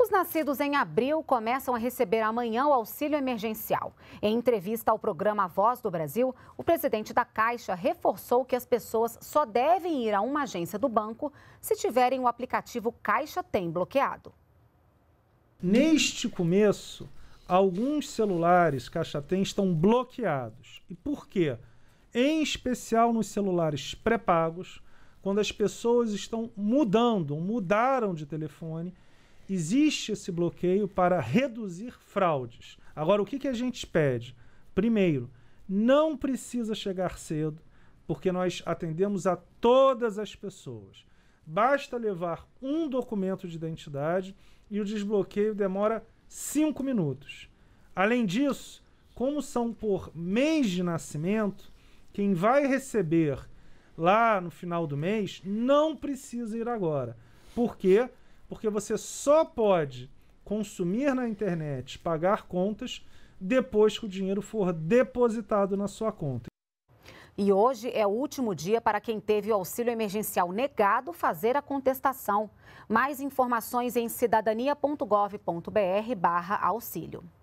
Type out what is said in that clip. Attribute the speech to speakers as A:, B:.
A: Os nascidos em abril começam a receber amanhã o auxílio emergencial. Em entrevista ao programa Voz do Brasil, o presidente da Caixa reforçou que as pessoas só devem ir a uma agência do banco se tiverem o aplicativo Caixa Tem bloqueado.
B: Neste começo, alguns celulares Caixa Tem estão bloqueados. E por quê? Em especial nos celulares pré-pagos, quando as pessoas estão mudando, mudaram de telefone existe esse bloqueio para reduzir fraudes. Agora, o que, que a gente pede? Primeiro, não precisa chegar cedo, porque nós atendemos a todas as pessoas. Basta levar um documento de identidade e o desbloqueio demora cinco minutos. Além disso, como são por mês de nascimento, quem vai receber lá no final do mês não precisa ir agora, porque porque você só pode consumir na internet, pagar contas, depois que o dinheiro for depositado na sua conta.
A: E hoje é o último dia para quem teve o auxílio emergencial negado fazer a contestação. Mais informações em cidadania.gov.br/auxílio.